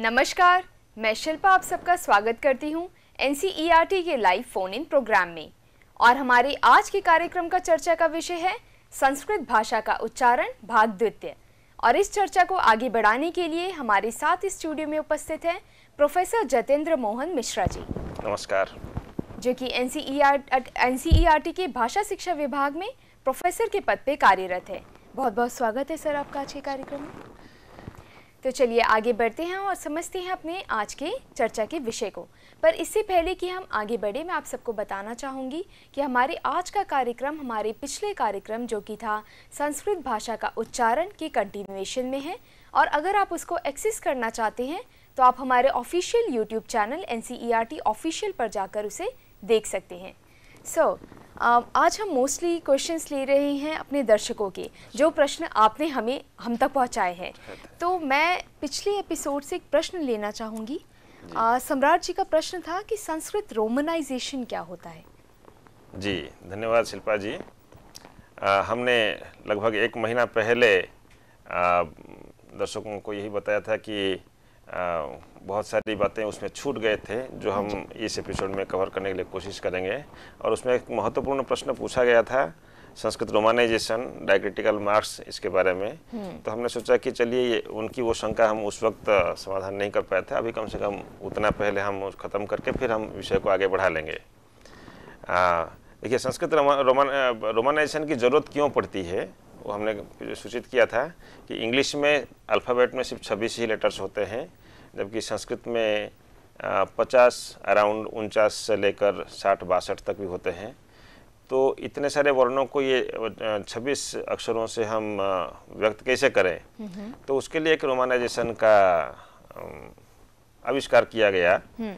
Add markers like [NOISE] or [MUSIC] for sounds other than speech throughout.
नमस्कार मैं शिल्पा आप सबका स्वागत करती हूँ एन e के लाइव फोन इन प्रोग्राम में और हमारे आज के कार्यक्रम का चर्चा का विषय है संस्कृत भाषा का उच्चारण भाग द्वितीय और इस चर्चा को आगे बढ़ाने के लिए हमारे साथ स्टूडियो में उपस्थित हैं प्रोफेसर जतेंद्र मोहन मिश्रा जी नमस्कार जो कि एन एन e e के भाषा शिक्षा विभाग में प्रोफेसर के पद पे कार्यरत है बहुत बहुत स्वागत है सर आपका आज के कार्यक्रम में तो चलिए आगे बढ़ते हैं और समझते हैं अपने आज के चर्चा के विषय को पर इससे पहले कि हम आगे बढ़े मैं आप सबको बताना चाहूँगी कि हमारे आज का कार्यक्रम हमारे पिछले कार्यक्रम जो कि था संस्कृत भाषा का उच्चारण की कंटिन्यूएशन में है और अगर आप उसको एक्सेस करना चाहते हैं तो आप हमारे official YouTube channel N C official पर जाकर उसे देख सकते हैं सो so, आज हम मोस्टली क्वेश्चंस ले रहे हैं अपने दर्शकों के जो प्रश्न आपने हमें हम तक पहुंचाए हैं तो मैं पिछले एपिसोड से एक प्रश्न लेना चाहूँगी सम्राट जी का प्रश्न था कि संस्कृत रोमनाइजेशन क्या होता है जी धन्यवाद शिल्पा जी आ, हमने लगभग एक महीना पहले आ, दर्शकों को यही बताया था कि बहुत सारी बातें उसमें छूट गए थे जो हम इस एपिसोड में कवर करने के लिए कोशिश करेंगे और उसमें एक महत्वपूर्ण प्रश्न पूछा गया था संस्कृत रोमानाइजेशन डायक्रिटिकल मार्क्स इसके बारे में हम्म। तो हमने सोचा कि चलिए ये उनकी वो शंका हम उस वक्त समाधान नहीं कर पाए थे अभी कम से कम उतना पहले हम ख़त्म करके फिर हम विषय को आगे बढ़ा लेंगे देखिए संस्कृत रोमानाइजेशन की ज़रूरत क्यों पड़ती है वो हमने सूचित किया था कि इंग्लिश में अल्फ़ाबेट में सिर्फ छब्बीस ही लेटर्स होते हैं जबकि संस्कृत में पचास अराउंड उनचास से लेकर साठ बासठ तक भी होते हैं तो इतने सारे वर्णों को ये छब्बीस अक्षरों से हम व्यक्त कैसे करें हम्म। तो उसके लिए एक रोमानाइजेशन का आविष्कार किया गया हम्म।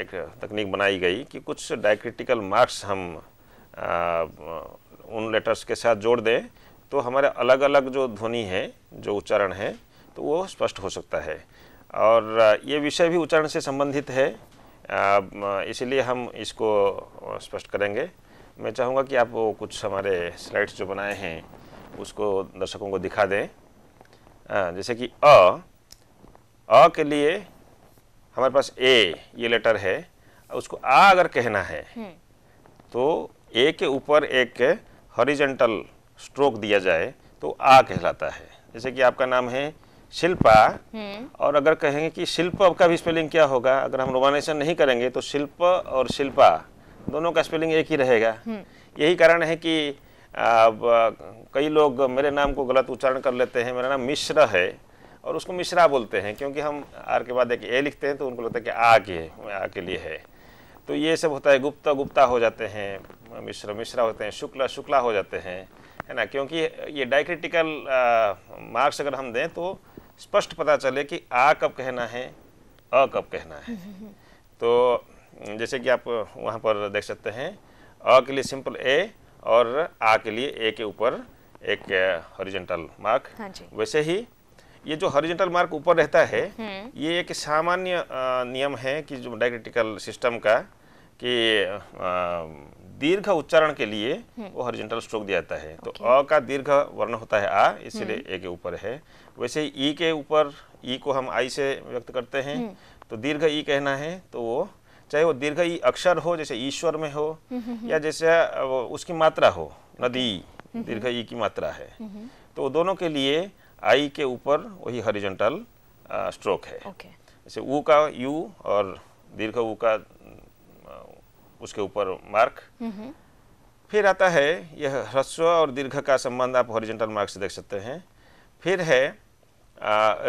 एक तकनीक बनाई गई कि कुछ डायक्रिटिकल मार्क्स हम उन लेटर्स के साथ जोड़ दें तो हमारे अलग अलग जो ध्वनि है जो उच्चारण है तो वो स्पष्ट हो सकता है और ये विषय भी उच्चारण से संबंधित है इसीलिए हम इसको स्पष्ट करेंगे मैं चाहूँगा कि आप वो कुछ हमारे स्लाइड्स जो बनाए हैं उसको दर्शकों को दिखा दें जैसे कि अ अ के लिए हमारे पास ए ये लेटर है उसको आ अगर कहना है हम्म। तो ए के ऊपर एक हॉरिजेंटल स्ट्रोक दिया जाए तो आ कहलाता है जैसे कि आपका नाम है शिल्पा हम्म। और अगर कहेंगे कि शिल्प का भी स्पेलिंग क्या होगा अगर हम रोमानेशन नहीं करेंगे तो शिल्प और शिल्पा दोनों का स्पेलिंग एक ही रहेगा हम्म। यही कारण है कि अब कई लोग मेरे नाम को गलत उच्चारण कर लेते हैं मेरा नाम मिश्र है और उसको मिश्रा बोलते हैं क्योंकि हम आर के बाद एक ए लिखते हैं तो उनको लगता है कि आ के आ के लिए है तो ये सब होता है गुप्ता गुप्ता हो जाते हैं मिश्र मिश्रा होते हैं शुक्ला शुक्ला हो जाते हैं है ना क्योंकि ये डायक्रिटिकल मार्क्स अगर हम दें तो स्पष्ट पता चले कि आ कब कहना है अ कब कहना है [LAUGHS] तो जैसे कि आप वहाँ पर देख सकते हैं अ के लिए सिंपल ए और आ के लिए ए के ऊपर एक हॉरिजेंटल मार्क हाँ वैसे ही ये जो हॉरिजेंटल मार्क ऊपर रहता है हम्म। ये एक सामान्य नियम है कि जो डायक्रिटिकल सिस्टम का कि दीर्घ उच्चारण के लिए हम्म। वो हॉरिजेंटल स्ट्रोक दिया जाता है तो अ का दीर्घ वर्ण होता है आ इसलिए हम्म। ए के ऊपर है वैसे ही ई के ऊपर ई को हम आई से व्यक्त करते हैं हम्म। तो दीर्घ ई कहना है तो वो चाहे वो दीर्घ ई अक्षर हो जैसे ईश्वर में हो या जैसे उसकी मात्रा हो नदी दीर्घ ई की मात्रा है तो दोनों के लिए आई के ऊपर वही हॉरिजेंटल स्ट्रोक है जैसे ऊ का यू और दीर्घ ऊ का उसके ऊपर मार्क फिर आता है यह ह्रस्व और दीर्घ का संबंध आप हॉरिजेंटल मार्क से देख सकते हैं फिर है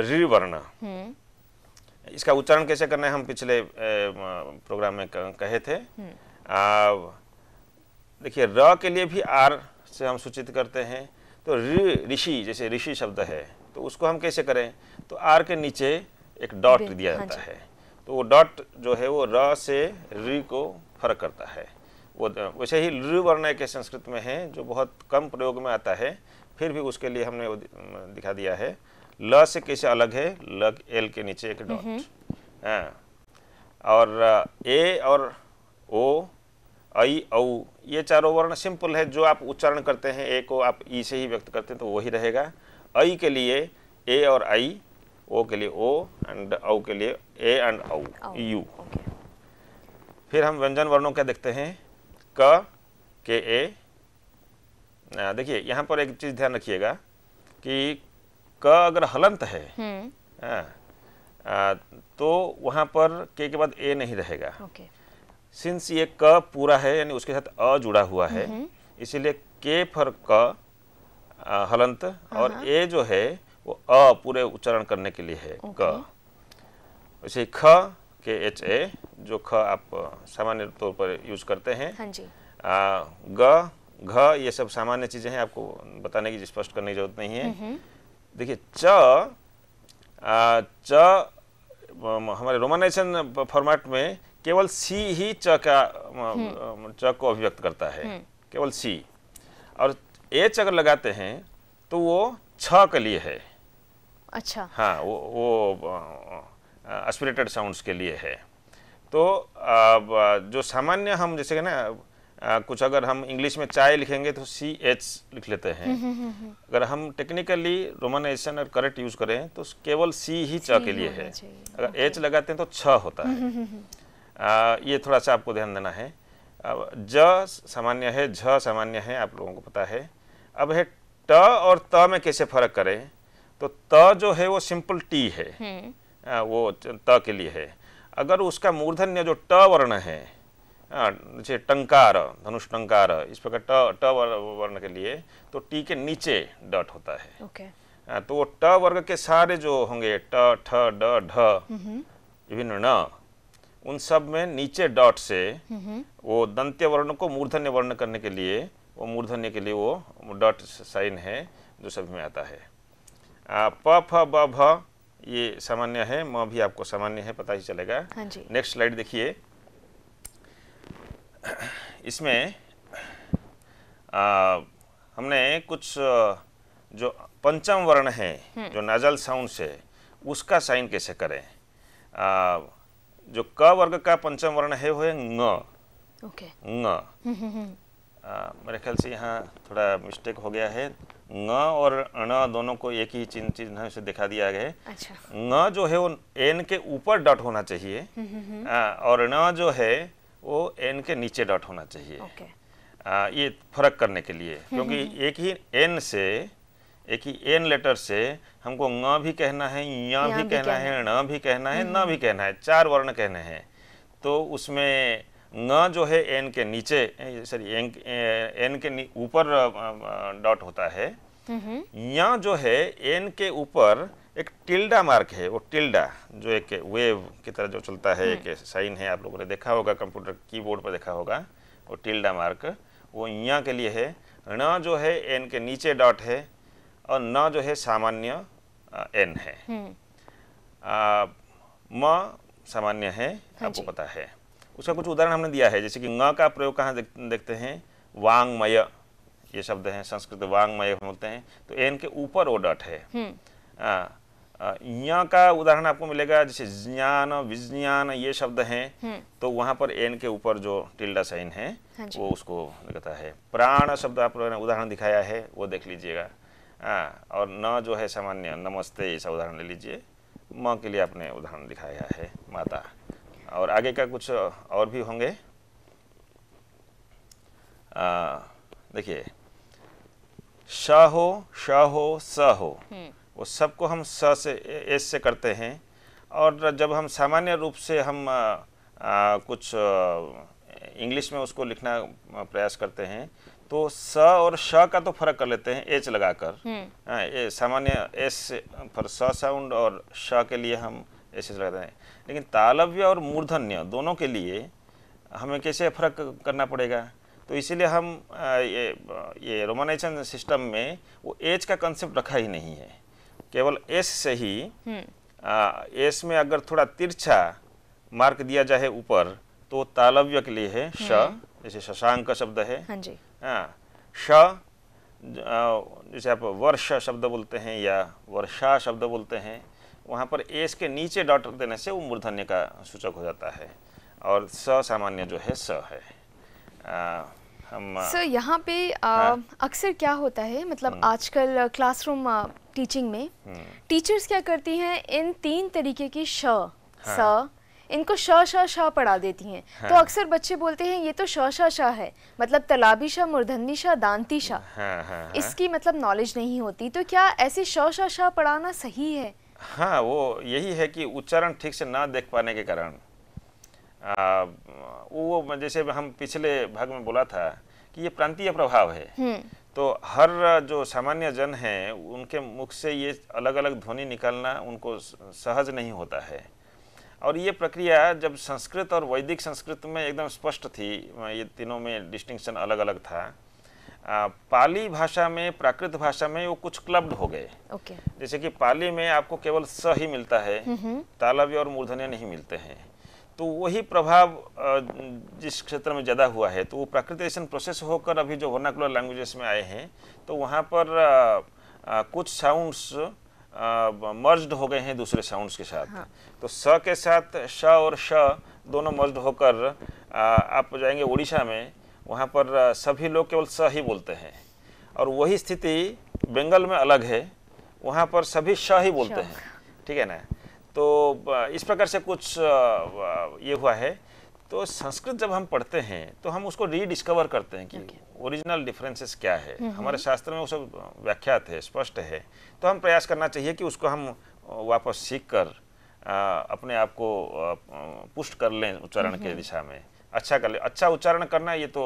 रिवर्ण इसका उच्चारण कैसे करना है हम पिछले प्रोग्राम में कहे थे देखिए र के लिए भी आर से हम सूचित करते हैं तो ऋषि जैसे ऋषि शब्द है तो उसको हम कैसे करें तो आर के नीचे एक डॉट दिया हाँ जाता है तो वो डॉट जो है वो र से री को फर्क करता है वो वैसे ही लु वर्ण के संस्कृत में है जो बहुत कम प्रयोग में आता है फिर भी उसके लिए हमने दिखा दिया है ल से कैसे अलग है ल एल के नीचे एक डॉट हाँ। और ए और ओ आई औ ये चारों वर्ण सिंपल है जो आप उच्चारण करते हैं ए को आप ई से ही व्यक्त करते हैं तो वही रहेगा ई के लिए ए और आई ओ के लिए ओ एंड औ के लिए ए एंड औ यू फिर हम व्यंजन वर्णों क्या देखते हैं क के ए देखिए यहाँ पर एक चीज़ ध्यान रखिएगा कि क अगर हलंत है हम्म। आ, आ, तो वहाँ पर के के बाद ए नहीं रहेगा सिंस ये क पूरा है यानी उसके साथ अ जुड़ा हुआ है हम्म। इसीलिए के फर क हलंत और हाँ। ए जो है वो अ पूरे उच्चारण करने के लिए है क उसे ख के एच ए जो ख आप सामान्य तौर पर यूज करते हैं हाँ जी ग घ ये सब सामान्य चीजें हैं आपको बताने की स्पष्ट करने की जरूरत नहीं है हम्म हम्म। देखिए च च हमारे रोमानाइजेशन फॉर्मेट में केवल सी ही च का हम्म। च को अभिव्यक्त करता है केवल सी और एच अगर लगाते हैं तो वो छ के लिए है अच्छा हाँ वो वो एस्पिरेटेड साउंड्स के लिए है तो जो सामान्य हम जैसे ना कुछ अगर हम इंग्लिश में चाय लिखेंगे तो सी एच लिख लेते हैं हम्म, हम्म, हम्म, अगर हम टेक्निकली रोमनाइजेशन और करेक्ट यूज करें तो केवल सी ही च के लिए है अगर एच लगाते हैं तो छ होता है आ, ये थोड़ा सा आपको ध्यान देना है ज सामान्य है झ सामान्य है आप लोगों को पता है अब है ट और त में कैसे फर्क करें तो त जो है वो सिंपल टी है वो त के लिए है अगर उसका मूर्धन्य जो ट वर्ण है जैसे टंकार धनुष टंकार इस प्रकार ट ट वर्ण के लिए तो टी के नीचे डट होता है okay. तो ट वर्ग के सारे जो होंगे ट ठ ड ढ हम्म। विभिन्न न उन सब में नीचे डॉट से हम्म। वो दंत्य वर्ण को मूर्धन्य वर्ण करने के लिए वो मूर्धन्य के लिए वो डॉट साइन है जो सभी में आता है प फ ब भ ये सामान्य है म भी आपको सामान्य है पता ही चलेगा हाँ जी नेक्स्ट स्लाइड देखिए इसमें आ, हमने कुछ जो पंचम वर्ण है हम्म। जो नाजल साउंड से उसका साइन कैसे करें आ, जो क वर्ग का पंचम वर्ण है वो है ङ ओके okay. हम्म, हम्म, मेरे ख्याल से यहाँ थोड़ा मिस्टेक हो गया है ङ और ण दोनों को एक ही चिन्ह चिन्ह से दिखा दिया गया है अच्छा। जो है वो एन के ऊपर डॉट होना चाहिए हम्म, हम्म, हम्म। आ, और न जो है वो एन के नीचे डॉट होना चाहिए ओके। आ, ये फर्क करने के लिए क्योंकि एक ही एन से एक ही एन लेटर से हमको ग भी कहना है य भी कहना है ण भी कहना है न भी कहना है चार वर्ण कहने हैं तो उसमें न जो है एन के नीचे सॉरी एन एन के ऊपर डॉट होता है यहाँ जो है एन के ऊपर एक टिल्डा मार्क है वो टिल्डा जो एक वेव की तरह जो चलता है हम्म। एक साइन है आप लोगों ने देखा होगा कंप्यूटर कीबोर्ड पर देखा होगा वो टिल्डा मार्क वो यहाँ के लिए है न जो है एन के नीचे डॉट है और न जो है सामान्य एन है आ, हम्म। म सामान्य है हाँ आपको पता है उसका कुछ उदाहरण हमने दिया है जैसे कि ङ का प्रयोग कहाँ देख, देखते हैं वांगमय ये शब्द है संस्कृत वांगमय बोलते हैं तो एन के ऊपर ओ डट है हम्म। आ, का उदाहरण आपको मिलेगा जैसे ज्ञान विज्ञान ये शब्द हैं हम्म। तो वहां पर एन के ऊपर जो टिल्डा साइन है हाँ वो उसको लगता है प्राण शब्द आप लोगों ने उदाहरण दिखाया है वो देख लीजिएगा और न जो है सामान्य नमस्ते ऐसा उदाहरण ले लीजिए माँ के लिए आपने उदाहरण दिखाया है माता और आगे का कुछ और भी होंगे देखिए श हो श हो स हो हम्म। वो सबको हम स से एस से करते हैं और जब हम सामान्य रूप से हम आ, आ, कुछ इंग्लिश में उसको लिखना प्रयास करते हैं तो स और श का तो फर्क कर लेते हैं एच लगाकर हम्म। हाँ, सामान्य एस पर स साउंड और श के लिए हम एस लगाते हैं लेकिन तालव्य और मूर्धन्य दोनों के लिए हमें कैसे फ़र्क करना पड़ेगा तो इसीलिए हम ये ये रोमनेशन सिस्टम में वो एज का कंसेप्ट रखा ही नहीं है केवल एस से ही हम्म। एस में अगर थोड़ा तिरछा मार्क दिया जाए ऊपर तो तालव्य के लिए है हम्म। श जैसे शशांक का शब्द है हाँ जी आ, श जैसे आप वर्ष शब्द बोलते हैं या वर्षा शब्द बोलते हैं वहाँ पर एस के नीचे डॉट देने से वो मूर्धन्य का सूचक हो जाता है और स सामान्य जो है स है आ, हम सर यहाँ पे हाँ। अक्सर क्या होता है मतलब हम्म। आजकल क्लासरूम टीचिंग में हम्म। टीचर्स क्या करती हैं इन तीन तरीके की श हाँ। स इनको श श श पढ़ा देती हैं हाँ। तो अक्सर बच्चे बोलते हैं ये तो श श श है मतलब तलाबी शाह मुरधनी शाह दांती शाह इसकी मतलब नॉलेज नहीं होती तो क्या ऐसे श श श पढ़ाना सही है हाँ वो यही है कि उच्चारण ठीक से ना देख पाने के कारण वो जैसे हम पिछले भाग में बोला था कि ये प्रांतीय प्रभाव है हम्म। तो हर जो सामान्य जन है उनके मुख से ये अलग अलग ध्वनि निकालना उनको सहज नहीं होता है और ये प्रक्रिया जब संस्कृत और वैदिक संस्कृत में एकदम स्पष्ट थी ये तीनों में डिस्टिंक्शन अलग अलग था पाली भाषा में प्राकृत भाषा में वो कुछ क्लब्ड हो गए okay. जैसे कि पाली में आपको केवल स ही मिलता है हम्म, हम्म। तालव्य और मूर्धन्य नहीं मिलते हैं तो वही प्रभाव जिस क्षेत्र में ज़्यादा हुआ है तो वो प्राकृतिजेशन प्रोसेस होकर अभी जो वर्नाकुलर लैंग्वेजेस में आए हैं तो वहाँ पर आ, कुछ साउंड्स मर्ज्ड हो गए हैं दूसरे साउंड्स के साथ हाँ। तो स के साथ श और श दोनों मर्ज होकर आप जाएंगे उड़ीसा में वहाँ पर सभी लोग केवल स ही बोलते हैं और वही स्थिति बंगाल में अलग है वहाँ पर सभी स ही बोलते हैं ठीक है ना तो इस प्रकार से कुछ ये हुआ है तो संस्कृत जब हम पढ़ते हैं तो हम उसको रीडिस्कवर करते हैं कि ओरिजिनल डिफरेंसेस क्या है हम्म, हम्म। हमारे शास्त्र में वो सब व्याख्यात है स्पष्ट है तो हम प्रयास करना चाहिए कि उसको हम वापस सीख कर अपने आप को पुष्ट कर लें उच्चारण हम्म, के दिशा में अच्छा कर ले अच्छा उच्चारण करना ये तो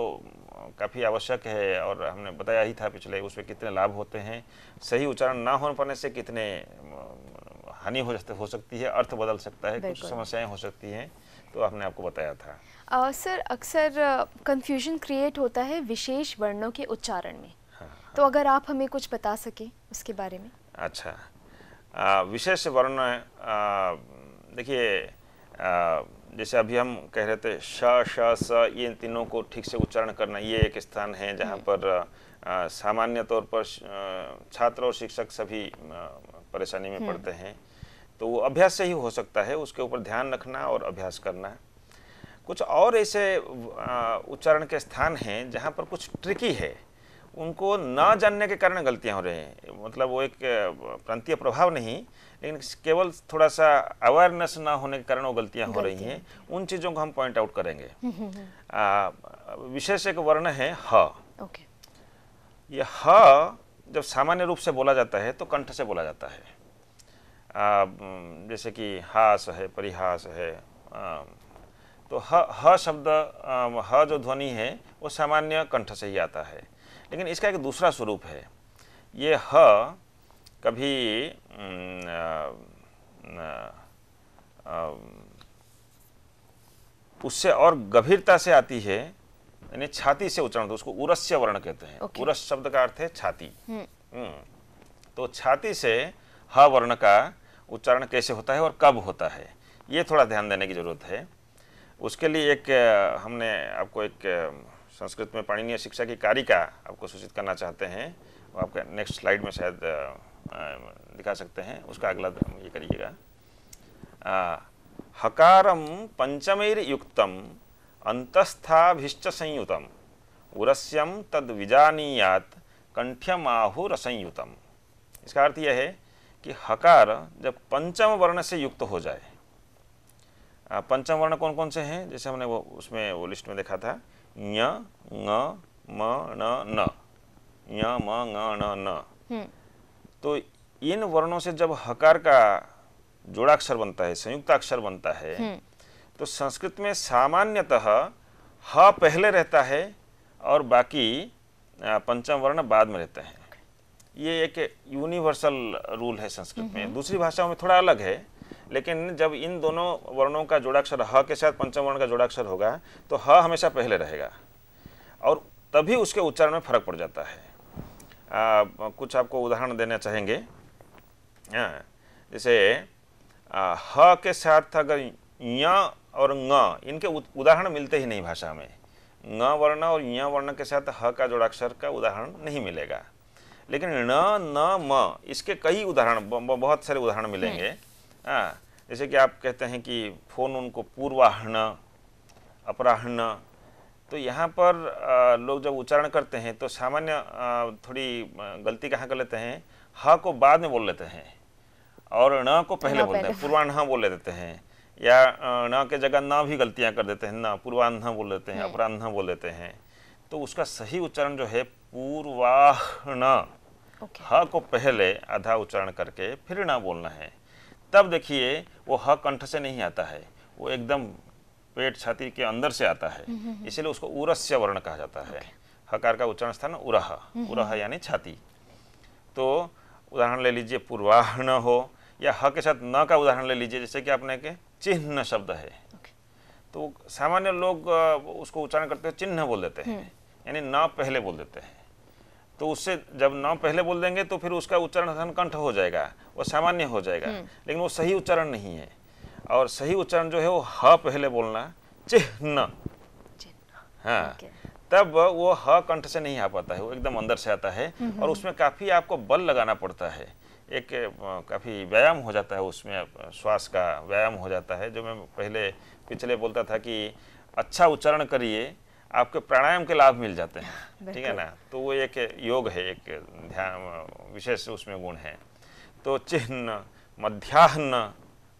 काफ़ी आवश्यक है और हमने बताया ही था पिछले उसमें कितने लाभ होते हैं सही उच्चारण ना हो पाने से कितने हानि हो हो सकती है अर्थ बदल सकता है कुछ समस्याएं हो सकती हैं तो आपने आपको बताया था आ, सर अक्सर कंफ्यूजन क्रिएट होता है विशेष वर्णों के उच्चारण में हाँ, हाँ। तो अगर आप हमें कुछ बता सके उसके बारे में अच्छा विशेष वर्ण देखिए जैसे अभी हम कह रहे थे श श स ये तीनों को ठीक से उच्चारण करना ये एक स्थान है जहाँ पर सामान्य तौर पर छात्र और शिक्षक सभी परेशानी में हम्म। पड़ते हैं तो वो अभ्यास से ही हो सकता है उसके ऊपर ध्यान रखना और अभ्यास करना कुछ और ऐसे उच्चारण के स्थान हैं जहाँ पर कुछ ट्रिकी है उनको न जानने के कारण गलतियां हो रही हैं मतलब वो एक प्रांतीय प्रभाव नहीं लेकिन केवल थोड़ा सा अवेयरनेस ना होने के कारण वो गलतियां हो रही हैं उन चीज़ों को हम पॉइंट आउट करेंगे [LAUGHS] हम्म, हम्म, हम्म। विशेष एक वर्ण है ह okay. ये ह जब सामान्य रूप से बोला जाता है तो कंठ से बोला जाता है आ, जैसे कि हास है परिहास है आ, तो ह ह शब्द ह जो ध्वनि है वो सामान्य कंठ से ही आता है लेकिन इसका एक दूसरा स्वरूप है ये ह कभी उससे और गंभीरता से आती है यानी छाती से उच्चारण उसको उरस्य वर्ण कहते हैं okay. उरस शब्द का अर्थ है छाती हम्म। हम्म। तो छाती से ह वर्ण का उच्चारण कैसे होता है और कब होता है ये थोड़ा ध्यान देने की जरूरत है उसके लिए एक हमने आपको एक संस्कृत में पाणनीय शिक्षा की कारिका आपको सूचित करना चाहते हैं वो आपके नेक्स्ट स्लाइड में शायद दिखा सकते हैं उसका अगला ये करिएगा हकारम पंचमेर युक्तम अंतस्थाभिश्च संयुतम उरस्यम तद विजानीयात कंठ्यम आहुर संयुतम इसका अर्थ यह है कि हकार जब पंचम वर्ण से युक्त हो जाए पंचम वर्ण कौन कौन से हैं जैसे हमने वो उसमें वो लिस्ट में देखा था म हम्म। तो इन वर्णों से जब हकार का जोड़ाक्षर बनता है संयुक्ताक्षर बनता है हम्म। तो संस्कृत में सामान्यतः ह पहले रहता है और बाकी पंचम वर्ण बाद में रहते हैं ये एक यूनिवर्सल रूल है संस्कृत में दूसरी भाषाओं में थोड़ा अलग है लेकिन जब इन दोनों वर्णों का जोड़ाक्षर ह के साथ पंचम वर्ण का जोड़ाक्षर होगा तो ह हमेशा पहले रहेगा और तभी उसके उच्चारण में फर्क पड़ जाता है आ, कुछ आपको उदाहरण देना चाहेंगे आ, जैसे ह के साथ अगर य और ङ इनके उदाहरण मिलते ही नहीं भाषा में ङ वर्ण और य वर्ण के साथ ह का जोड़ाक्षर का उदाहरण नहीं मिलेगा लेकिन ण न म इसके कई उदाहरण बहुत सारे उदाहरण मिलेंगे हम्म। हाँ जैसे कि आप कहते हैं कि फ़ोन उनको पूर्वाहन अपराहन तो यहाँ पर लोग जब उच्चारण करते हैं तो सामान्य थोड़ी गलती कहाँ कर लेते हैं ह को बाद में बोल लेते हैं और न को पहले बोलते हैं पूर्वान्ह बोल लेते हैं या न के जगह न भी गलतियाँ कर देते हैं न पूर्वान्ह बोल देते हैं अपराह्न बोल देते हैं तो उसका सही उच्चारण जो है पूर्वाहन okay. ह को पहले आधा उच्चारण करके फिर न बोलना है तब देखिए वो ह कंठ से नहीं आता है वो एकदम पेट छाती के अंदर से आता है हम्म, हम्म, हम्म। इसीलिए उसको उरस्य वर्ण कहा जाता है हकार का उच्चारण स्थान उरह उरह यानी छाती तो उदाहरण ले लीजिए पूर्वाहन हो या ह के साथ न का उदाहरण ले लीजिए जैसे कि आपने के चिन्ह शब्द है तो सामान्य लोग उसको उच्चारण करते हुए चिन्ह बोल देते हैं यानी न पहले बोल देते हैं तो उससे जब नाम पहले बोल देंगे तो फिर उसका उच्चारण संकंठ हो जाएगा वो सामान्य हो जाएगा हम्म। लेकिन वो सही उच्चारण नहीं है और सही उच्चारण जो है वो ह पहले बोलना चिन्ह हाँ तब वो ह कंठ से नहीं आ पाता है वो एकदम अंदर से आता है और उसमें काफ़ी आपको बल लगाना पड़ता है एक काफ़ी व्यायाम हो जाता है उसमें श्वास का व्यायाम हो जाता है जो मैं पहले पिछले बोलता था कि अच्छा उच्चारण करिए आपके प्राणायाम के लाभ मिल जाते हैं [LAUGHS] ठीक है ना तो वो एक योग है एक ध्यान विशेष उसमें गुण है तो चिन्ह मध्याह्न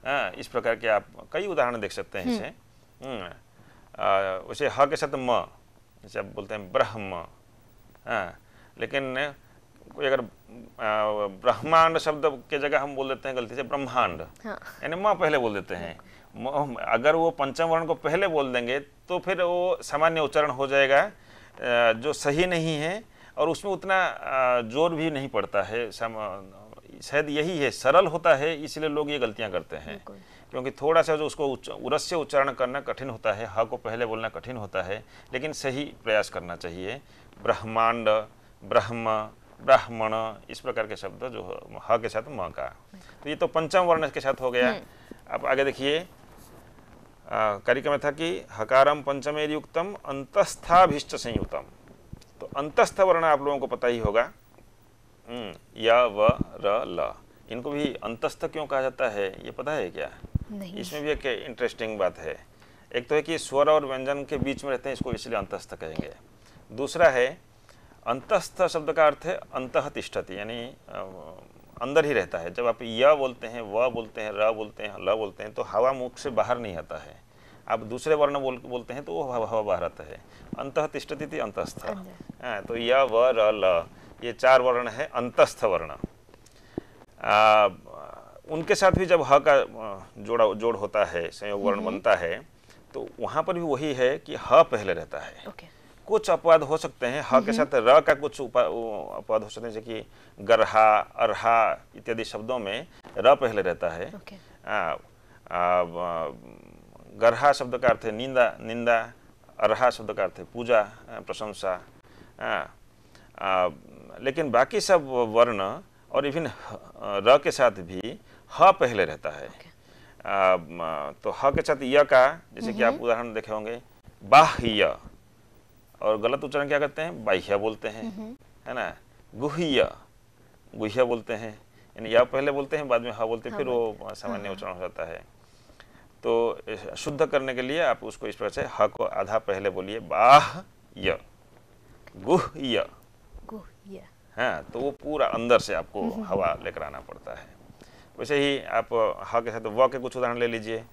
हाँ, इस प्रकार के आप कई उदाहरण देख सकते हैं हम्म। इसे हम्म, उसे ह के साथ म जैसे आप बोलते हैं ब्रह्म हाँ, लेकिन कोई अगर ब्रह्मांड शब्द के जगह हम बोल देते हैं गलती से ब्रह्मांड हाँ। यानी म पहले बोल देते हैं अगर वो पंचम वर्ण को पहले बोल देंगे तो फिर वो सामान्य उच्चारण हो जाएगा जो सही नहीं है और उसमें उतना जोर भी नहीं पड़ता है शायद यही है सरल होता है इसलिए लोग ये गलतियाँ करते हैं क्योंकि थोड़ा सा जो उसको उच्च से उच्चारण करना कठिन होता है ह को पहले बोलना कठिन होता है लेकिन सही प्रयास करना चाहिए ब्रह्मांड ब्रह्म ब्राह्मण इस प्रकार के शब्द जो ह के साथ म का तो ये तो पंचम वर्ण के साथ हो गया हम्म। अब आगे देखिए कार्यक्रम था कि हकारम पंचमे युक्तम अंतस्थाभिष्ट संयुक्तम तो अंतस्थ वर्ण आप लोगों को पता ही होगा हम्म, या व र ल इनको भी अंतस्थ क्यों कहा जाता है ये पता है क्या इसमें भी एक इंटरेस्टिंग बात है एक तो है कि स्वर और व्यंजन के बीच में रहते हैं इसको इसलिए अंतस्थ कहेंगे दूसरा है अंतस्थ शब्द का अर्थ है अंतः तिष्ठति यानी अंदर ही रहता है जब आप य बोलते हैं व बोलते हैं र बोलते हैं ल बोलते हैं तो हवा मुख से बाहर नहीं आता है आप दूसरे वर्ण बोल बोलते हैं तो वो हवा बाहर आता है अंत तिष्टि अंतस्थ हाँ, तो य व र ल ये चार वर्ण है अंतस्थ वर्ण उनके साथ भी जब ह का जोड़ा जोड़ होता है संयोग वर्ण बनता है तो वहाँ पर भी वही है कि ह पहले रहता है okay. कुछ अपवाद हो सकते हैं ह के हम्म। साथ र का कुछ अपवाद हो सकते हैं जैसे कि गरहा अरहा इत्यादि शब्दों में र पहले रहता है गरहा शब्द का अर्थ है निंदा निंदा अरहा शब्द का अर्थ है पूजा प्रशंसा लेकिन बाकी सब वर्ण और इवन र के साथ भी ह पहले रहता है okay. आ, तो ह के साथ य का जैसे कि आप हम्म। उदाहरण देखे होंगे बाह्य और गलत उच्चारण क्या करते हैं बाह्या बोलते हैं हम्म हम्म। है ना गुहिया गुहिया बोलते हैं यानी या पहले बोलते हैं बाद में हा बोलते हैं फिर वो सामान्य हाँ। उच्चारण हो जाता है तो शुद्ध करने के लिए आप उसको इस प्रकार से हा को आधा पहले बोलिए बाह य गुह य हाँ तो वो पूरा अंदर से आपको हम्म हवा लेकर आना पड़ता है वैसे ही आप हा के साथ व के कुछ उदाहरण ले लीजिए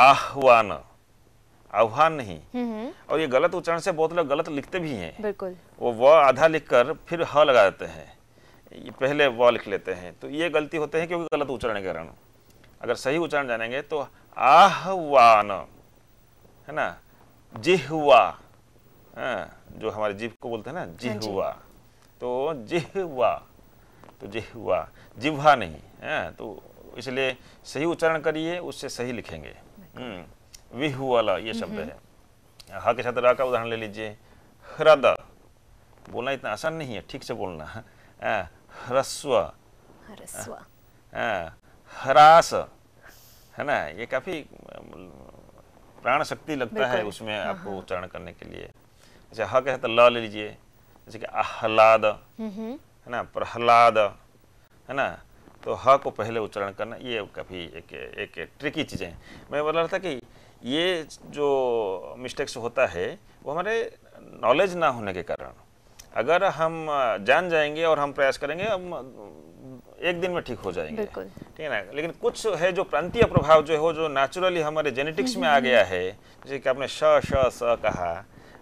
आह्वान आह्वान नहीं हम्म, हम्म। और ये गलत उच्चारण से बहुत लोग गलत लिखते भी हैं बिल्कुल वो व आधा लिखकर फिर ह लगा देते हैं पहले व लिख लेते हैं तो ये गलती होते हैं क्योंकि गलत उच्चारण के कारण अगर सही उच्चारण जानेंगे तो आह्वान है ना जिहवा हाँ, जो हमारे जीव को बोलते हैं ना हाँ जिहवा तो जिहवा तो जिहवा जिह्वा नहीं है हाँ, तो इसलिए सही उच्चारण करिए उससे सही लिखेंगे वाला ये शब्द है हा के साथ रा का उदाहरण ले लीजिए ह्रद बोलना इतना आसान नहीं है ठीक से बोलना हाँ, ह्रस्व हरास हाँ, है ना ये काफ़ी प्राण शक्ति लगता है उसमें हाँ, आपको उच्चारण करने के लिए जैसे ह के साथ ल ले लीजिए जैसे कि आह्लाद है ना प्रहलाद है ना तो ह को पहले उच्चारण करना ये काफ़ी एक एक, एक ट्रिकी चीज़ें मैं बोल रहा था कि ये जो मिस्टेक्स होता है वो हमारे नॉलेज ना होने के कारण अगर हम जान जाएंगे और हम प्रयास करेंगे हम एक दिन में ठीक हो जाएंगे ठीक है ना लेकिन कुछ है जो प्रांतीय प्रभाव जो है वो जो नेचुरली हमारे जेनेटिक्स में आ हम्म, हम्म, गया हम्म। है जैसे कि आपने श श स कहा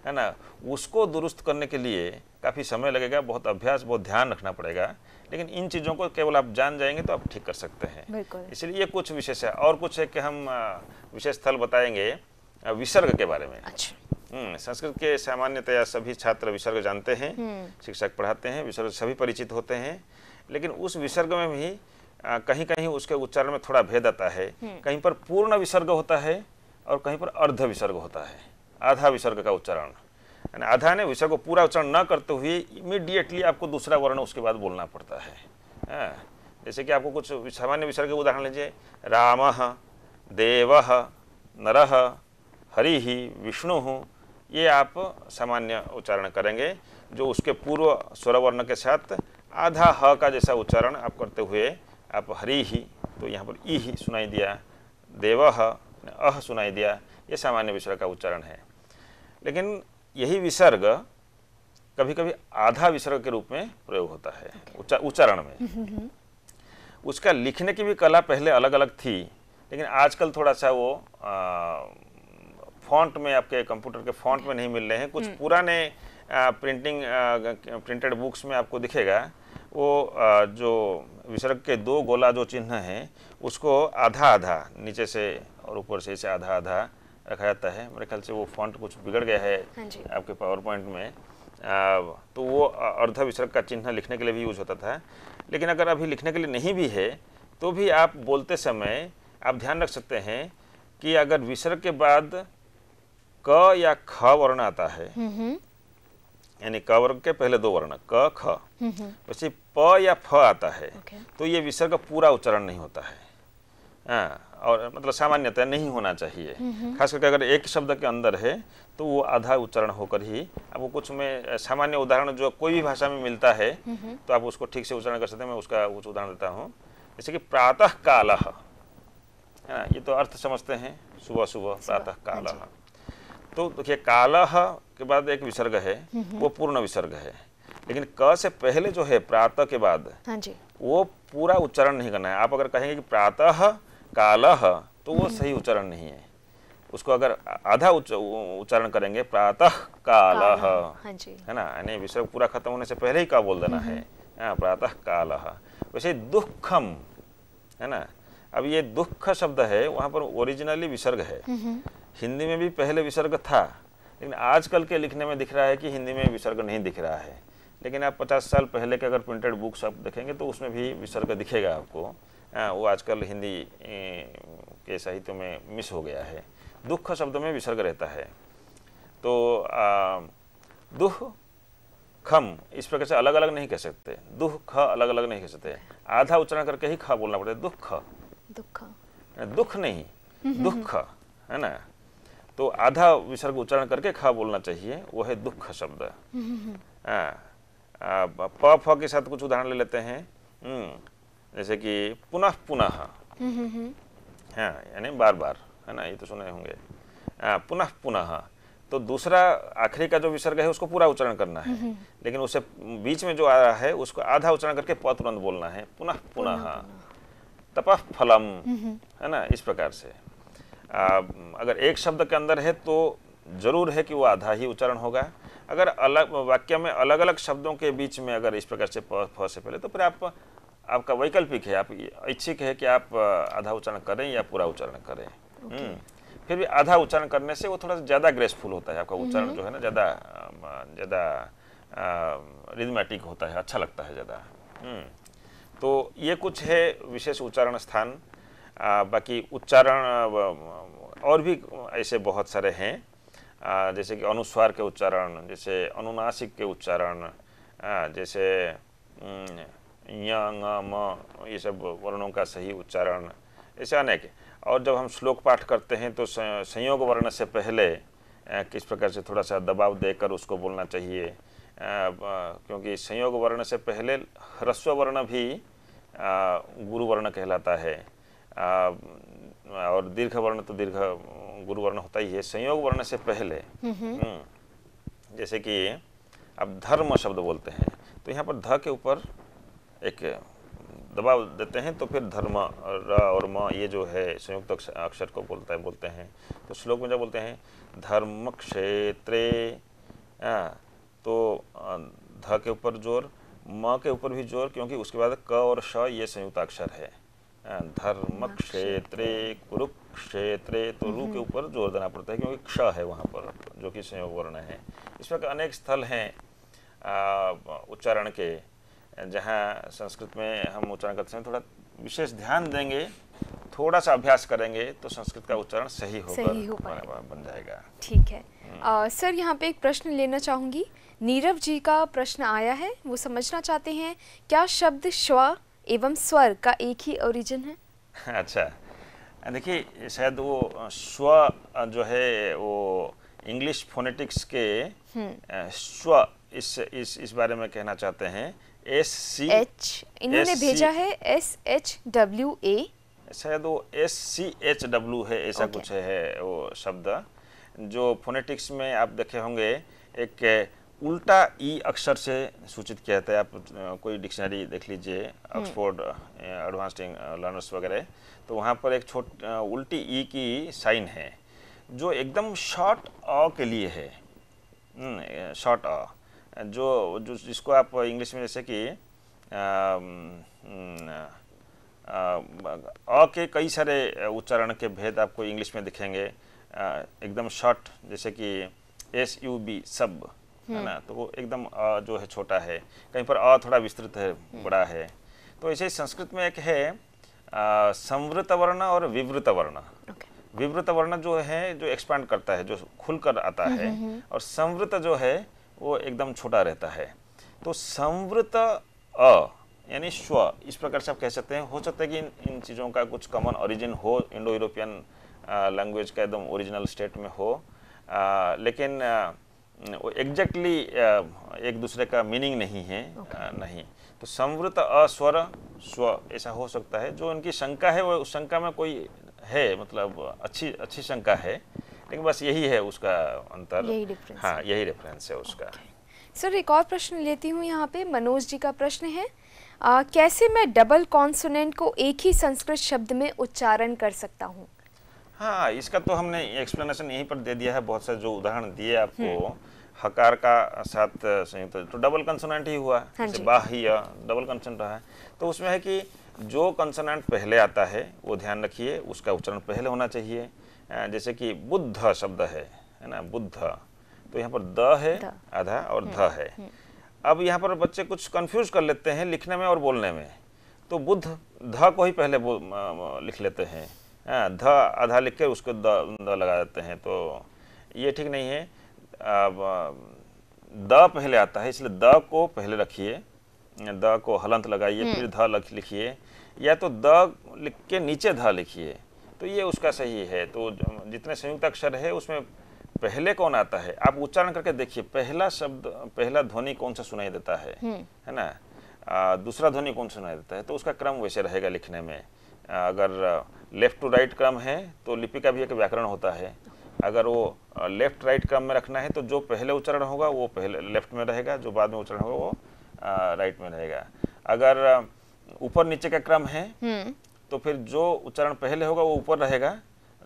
है ना उसको दुरुस्त करने के लिए काफ़ी समय लगेगा बहुत अभ्यास बहुत ध्यान रखना पड़ेगा लेकिन इन चीज़ों को केवल आप जान जाएंगे तो आप ठीक कर सकते हैं इसलिए कुछ विशेष है और कुछ है कि हम विशेष स्थल बताएंगे विसर्ग के बारे में अच्छा। हम्म, संस्कृत के सामान्यतया सभी छात्र विसर्ग जानते हैं हम्म। शिक्षक पढ़ाते हैं विसर्ग सभी परिचित होते हैं लेकिन उस विसर्ग में भी कहीं कहीं उसके उच्चारण में थोड़ा भेद आता है हम्म। कहीं पर पूर्ण विसर्ग होता है और कहीं पर अर्ध विसर्ग होता है आधा विसर्ग का उच्चारण यानी आधा ने विषय को पूरा उच्चारण न करते हुए इमीडिएटली आपको दूसरा वर्ण उसके बाद बोलना पड़ता है हाँ, जैसे कि आपको कुछ सामान्य विषय के उदाहरण लीजिए राम देव नर हरि विष्णु ये आप सामान्य उच्चारण करेंगे जो उसके पूर्व स्वर वर्ण के साथ आधा ह का जैसा उच्चारण आप करते हुए आप हरि ही तो यहाँ पर ई ही सुनाई दिया देव अह सुनाई दिया ये सामान्य विषय का उच्चारण है लेकिन यही विसर्ग कभी कभी आधा विसर्ग के रूप में प्रयोग होता है okay. उच्चारण में [LAUGHS] उसका लिखने की भी कला पहले अलग अलग थी लेकिन आजकल थोड़ा सा वो फॉन्ट में आपके कंप्यूटर के फॉन्ट में नहीं मिल रहे हैं कुछ हम्म। पुराने आ, प्रिंटिंग प्रिंटेड बुक्स में आपको दिखेगा वो आ, जो विसर्ग के दो गोला जो चिन्ह हैं उसको आधा आधा नीचे से और ऊपर से इसे आधा आधा रखा जाता है मेरे ख्याल से वो फॉन्ट कुछ बिगड़ गया है हाँ आपके पावर पॉइंट में आ, तो वो अर्धा विसर्ग का चिन्ह लिखने के लिए भी यूज होता था लेकिन अगर अभी लिखने के लिए नहीं भी है तो भी आप बोलते समय आप ध्यान रख सकते हैं कि अगर विसर्ग के बाद क या ख वर्ण आता है हम्म, हम्म। यानी क वर्ग के पहले दो वर्ण क ख हम्म, वैसे प या फ आता है okay. तो ये विसर्ग पूरा उच्चारण नहीं होता है आ, हाँ। और मतलब सामान्यतः नहीं होना चाहिए खास करके अगर एक शब्द के अंदर है तो वो आधा उच्चारण होकर ही आपको कुछ में सामान्य उदाहरण जो कोई भी भाषा में मिलता है तो आप उसको ठीक से उच्चारण कर सकते हैं मैं उसका कुछ उदाहरण देता हूँ जैसे कि प्रातः काल है ना ये तो अर्थ समझते हैं सुबह सुबह प्रातः हाँ काल तो देखिए काल के बाद एक विसर्ग है वो पूर्ण विसर्ग है लेकिन क से पहले जो है प्रातः के बाद हाँ जी वो पूरा उच्चारण नहीं करना है आप अगर कहेंगे कि प्रातः कालह तो वो हम्म। सही उच्चारण नहीं है उसको अगर आधा उच्चारण करेंगे प्रातः कालह हाँ है ना यानी विसर्ग पूरा खत्म होने से पहले ही का बोल देना है हम्म। हाँ, प्रातः कालह वैसे दुखम है ना अब ये दुख शब्द है वहाँ पर ओरिजिनली विसर्ग है हम्म, हिंदी में भी पहले विसर्ग था लेकिन आजकल के लिखने में दिख रहा है कि हिंदी में विसर्ग नहीं दिख रहा है लेकिन आप पचास साल पहले के अगर प्रिंटेड बुक्स आप देखेंगे तो उसमें भी विसर्ग दिखेगा आपको हाँ, वो आजकल हिंदी के साहित्य में मिस हो गया है दुख शब्द में विसर्ग रहता है तो दुख खम इस प्रकार से अलग अलग नहीं कह सकते दुख ख अलग अलग नहीं कह सकते आधा उच्चारण करके ही ख बोलना पड़ता है दुख दुख दुख नहीं हम्म, हम्म, दुख हम्म। है ना तो आधा विसर्ग उच्चारण करके खा बोलना चाहिए वो है दुख शब्द हाँ, प फ के साथ कुछ उदाहरण ले लेते हैं जैसे कि पुनः पुनः हम्म, हम्म, हम्म। हाँ यानी बार बार है ना ये तो सुने होंगे हाँ, पुनः पुनः तो दूसरा आखिरी का जो विसर्ग है उसको पूरा उच्चारण करना है लेकिन उसे बीच में जो आ रहा है उसको आधा उच्चारण करके प तुरंत बोलना है पुनः पुनः तपह फलम है ना इस प्रकार से आ, अगर एक शब्द के अंदर है तो जरूर है कि वो आधा ही उच्चारण होगा अगर अलग वाक्य में अलग अलग शब्दों के बीच में अगर इस प्रकार से प से पहले तो फिर आप आपका वैकल्पिक है आप ऐच्छिक है कि आप आधा उच्चारण करें या पूरा उच्चारण करें हम्म, फिर भी आधा उच्चारण करने से वो थोड़ा सा ज़्यादा ग्रेसफुल होता है आपका हम्म। उच्चारण जो है ना ज़्यादा ज़्यादा रिदमेटिक होता है अच्छा लगता है ज़्यादा हम्म, तो ये कुछ है विशेष उच्चारण स्थान आ, बाकी उच्चारण और भी ऐसे बहुत सारे हैं आ, जैसे कि अनुस्वार के उच्चारण जैसे अनुनासिक के उच्चारण जैसे न, म ये सब वर्णों का सही उच्चारण ऐसे अनेक और जब हम श्लोक पाठ करते हैं तो संयोग वर्ण से पहले किस प्रकार से थोड़ा सा दबाव देकर उसको बोलना चाहिए क्योंकि संयोग वर्ण से पहले ह्रस्व वर्ण भी गुरु वर्ण कहलाता है और दीर्घ वर्ण तो दीर्घ गुरु वर्ण होता ही है संयोग वर्ण से पहले हम्म, हम्म। हम्म, जैसे कि अब धर्म शब्द बोलते हैं तो यहाँ पर ध के ऊपर एक दबाव देते हैं तो फिर धर्म र और माँ ये जो है संयुक्त अक्षर को बोलता है बोलते हैं तो श्लोक में जब बोलते हैं धर्म क्षेत्रे तो ध के ऊपर जोर माँ के ऊपर भी जोर क्योंकि उसके बाद क और श ये संयुक्त अक्षर है धर्म क्षेत्रे कुरुक्षेत्रे तो रू के हम्म। ऊपर जोर देना पड़ता है क्योंकि क्ष है वहाँ पर जो कि संयोग वर्ण है इसमें अनेक स्थल हैं उच्चारण के जहाँ संस्कृत में हम उच्चारण करते हैं थोड़ा विशेष ध्यान देंगे थोड़ा सा अभ्यास करेंगे तो संस्कृत का उच्चारण सही होकर सही हो बन जाएगा ठीक है आ, हम्म। सर यहाँ पे एक प्रश्न लेना चाहूंगी नीरव जी का प्रश्न आया है वो समझना चाहते हैं क्या शब्द स्व एवं स्वर का एक ही ओरिजिन है [LAUGHS] अच्छा देखिए शायद वो स्व जो है वो इंग्लिश फोनेटिक्स के हम्म। स्व इस इस इस बारे में कहना चाहते हैं एस सी एच इन्होंने भेजा है एस एच डब्ल्यू ए शायद वो एस सी एच डब्ल्यू है ऐसा okay. कुछ है वो शब्द जो फोनेटिक्स में आप देखे होंगे एक उल्टा ई e अक्षर से सूचित किया जाता है आप कोई डिक्शनरी देख लीजिए ऑक्सफोर्ड एडवांस लर्नर्स वगैरह तो वहाँ पर एक छोट उल्टी ई e की साइन है जो एकदम शॉर्ट अ के लिए है शॉर्ट hmm, अ जो जो जिसको आप इंग्लिश में जैसे कि अ के कई सारे उच्चारण के भेद आपको इंग्लिश में दिखेंगे एकदम शॉर्ट जैसे कि एस यू बी सब है हम्म। ना तो वो एकदम अ जो है छोटा है कहीं पर अ थोड़ा विस्तृत है हम्म। बड़ा है तो ऐसे ही संस्कृत में एक है संवृत वर्ण और विवृत वर्ण विवृत वर्ण जो है जो एक्सपांड करता है जो खुलकर आता हम्म, है और संवृत जो है वो एकदम छोटा रहता है तो संवृत अ यानी स्व इस प्रकार से आप कह सकते हैं हो सकता है कि इन इन चीज़ों का कुछ कॉमन ओरिजिन हो इंडो यूरोपियन लैंग्वेज का एकदम ओरिजिनल स्टेट में हो आ, लेकिन वो एग्जैक्टली एक दूसरे का मीनिंग नहीं है okay. आ, नहीं तो संवृत अस्वर स्व ऐसा हो सकता है जो उनकी शंका है वो उस शंका में कोई है मतलब अच्छी अच्छी शंका है लेकिन बस यही है उसका अंतर यही डिफरेंस हाँ यही डिफरेंस है उसका सर एक और प्रश्न लेती हूँ यहाँ पे मनोज जी का प्रश्न है आ, कैसे मैं डबल कॉन्सोनेंट को एक ही संस्कृत शब्द में उच्चारण कर सकता हूँ हाँ इसका तो हमने एक्सप्लेनेशन यहीं पर दे दिया है बहुत सारे जो उदाहरण दिए आपको हम्म। हकार का साथ संयुक्त तो डबल कंसोनेंट ही हुआ हाँ जैसे बाह्य डबल कंसोनेंट है तो उसमें है कि जो कंसोनेंट पहले आता है वो ध्यान रखिए उसका उच्चारण पहले होना चाहिए जैसे कि बुद्ध शब्द है है ना बुद्ध तो यहाँ पर द है आधा और हम्म, ध है हम्म। अब यहाँ पर बच्चे कुछ कंफ्यूज कर लेते हैं लिखने में और बोलने में तो बुद्ध ध को ही पहले लिख लेते हैं हाँ, ध आधा लिख के उसको द, द लगा देते हैं तो ये ठीक नहीं है अब द पहले आता है इसलिए द को पहले रखिए द को हलंत लगाइए फिर हम्म। ध लिखिए या तो द लिख के नीचे ध लिखिए तो ये उसका सही है तो जितने संयुक्त अक्षर है उसमें पहले कौन आता है आप उच्चारण करके देखिए पहला शब्द पहला ध्वनि कौन सा सुनाई देता है हम्म। है ना आ, दूसरा ध्वनि कौन सा सुनाई देता है तो उसका क्रम वैसे रहेगा लिखने में आ, अगर लेफ्ट टू राइट क्रम है तो लिपि का भी एक व्याकरण होता है अगर वो लेफ्ट राइट क्रम में रखना है तो जो पहले उच्चारण होगा वो पहले लेफ्ट में रहेगा जो बाद में उच्चारण होगा वो राइट में रहेगा अगर ऊपर नीचे का क्रम है हम्म। तो फिर जो उच्चारण पहले होगा वो ऊपर रहेगा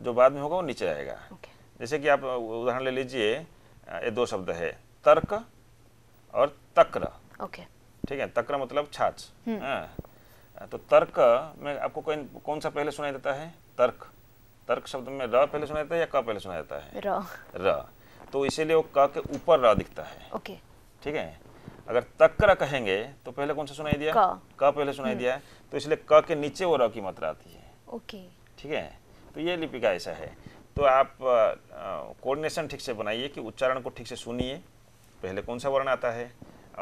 जो बाद में होगा वो नीचे रहेगा okay. जैसे कि आप उदाहरण ले लीजिए ये दो शब्द है तर्क और तक्र okay. ठीक है तक्र मतलब छाछ हम्म। हाँ, तो तर्क में आपको कौन कौन सा पहले सुनाई देता है तर्क तर्क शब्द में र पहले सुनाई देता है या क पहले सुनाई देता है र तो इसीलिए वो क के ऊपर र दिखता है ओके okay. ठीक है अगर तक्र कहेंगे तो पहले कौन सा सुनाई दिया क, क पहले सुनाई हम्म। दिया है तो इसलिए क के नीचे वो र की मात्रा आती है ओके ठीक है तो ये लिपि का ऐसा है तो आप कोऑर्डिनेशन ठीक से बनाइए कि उच्चारण को ठीक से सुनिए पहले कौन सा वर्ण आता है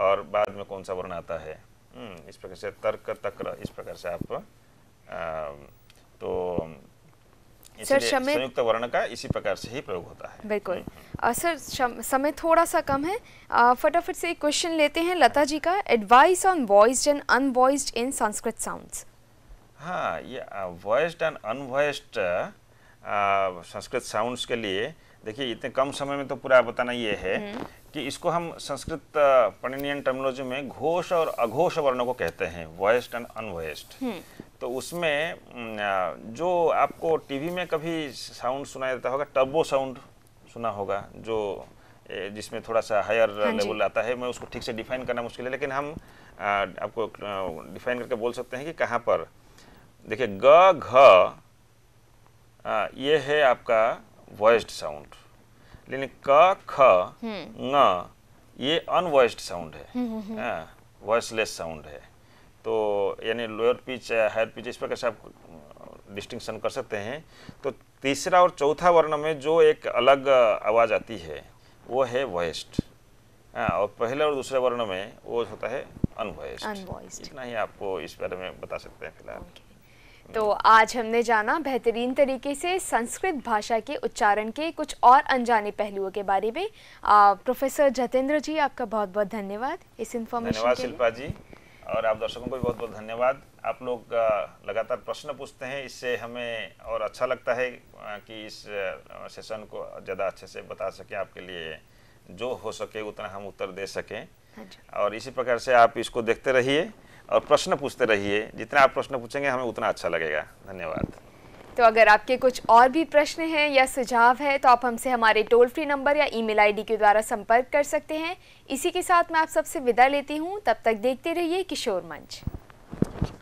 और बाद में कौन सा वर्ण आता है हम्म, इस प्रकार से तर्क तक्र इस प्रकार से आप आ, तो सर समय संयुक्त वर्ण का इसी प्रकार से ही प्रयोग होता है बिल्कुल हम्म। सर समय थोड़ा सा कम है फटाफट से एक क्वेश्चन लेते हैं लता जी का advice on voiced and unvoiced in Sanskrit sounds हाँ ये voiced and unvoiced Sanskrit sounds के लिए देखिए इतने कम समय में तो पूरा बताना ये है हम्म। कि इसको हम संस्कृत पणिनियन टर्मोलॉजी में घोष और अघोष वर्णों को कहते हैं वॉइस्ड एंड अनवॉयस्ड तो उसमें जो आपको टीवी में कभी साउंड सुनाया देता होगा टर्बो साउंड सुना होगा जो जिसमें थोड़ा सा हायर लेवल आता है मैं उसको ठीक से डिफाइन करना मुश्किल है लेकिन हम आपको डिफाइन करके बोल सकते हैं कि कहाँ पर देखिए ग घ ये है आपका वॉइस्ड साउंड लेकिन क ख हम्म। ङ ये अनवॉइस्ड साउंड है वॉइसलेस हम्म, साउंड हम्म, हाँ, है तो यानी लोअर पिच हायर पिच इस प्रकार से आप डिस्टिंक्शन कर सकते हैं तो तीसरा और चौथा वर्ण में जो एक अलग आवाज़ आती है वो है वॉइस्ड हाँ और पहले और दूसरे वर्ण में वो होता है अनवॉइस्ड इतना ही आपको इस बारे में बता सकते हैं फिलहाल okay. तो आज हमने जाना बेहतरीन तरीके से संस्कृत भाषा के उच्चारण के कुछ और अनजाने पहलुओं के बारे में प्रोफेसर जतेंद्र जी आपका बहुत बहुत धन्यवाद इस इन्फॉर्मेशन धन्यवाद शिल्पा जी और आप दर्शकों को भी बहुत बहुत धन्यवाद आप लोग लगातार प्रश्न पूछते हैं इससे हमें और अच्छा लगता है कि इस सेशन को ज़्यादा अच्छे से बता सकें आपके लिए जो हो सके उतना हम उत्तर दे सकें हाँ और इसी प्रकार से आप इसको देखते रहिए और प्रश्न पूछते रहिए जितना आप प्रश्न पूछेंगे हमें उतना अच्छा लगेगा धन्यवाद तो अगर आपके कुछ और भी प्रश्न हैं या सुझाव है तो आप हमसे हमारे टोल फ्री नंबर या ईमेल आईडी के द्वारा संपर्क कर सकते हैं इसी के साथ मैं आप सबसे विदा लेती हूँ तब तक देखते रहिए किशोर मंच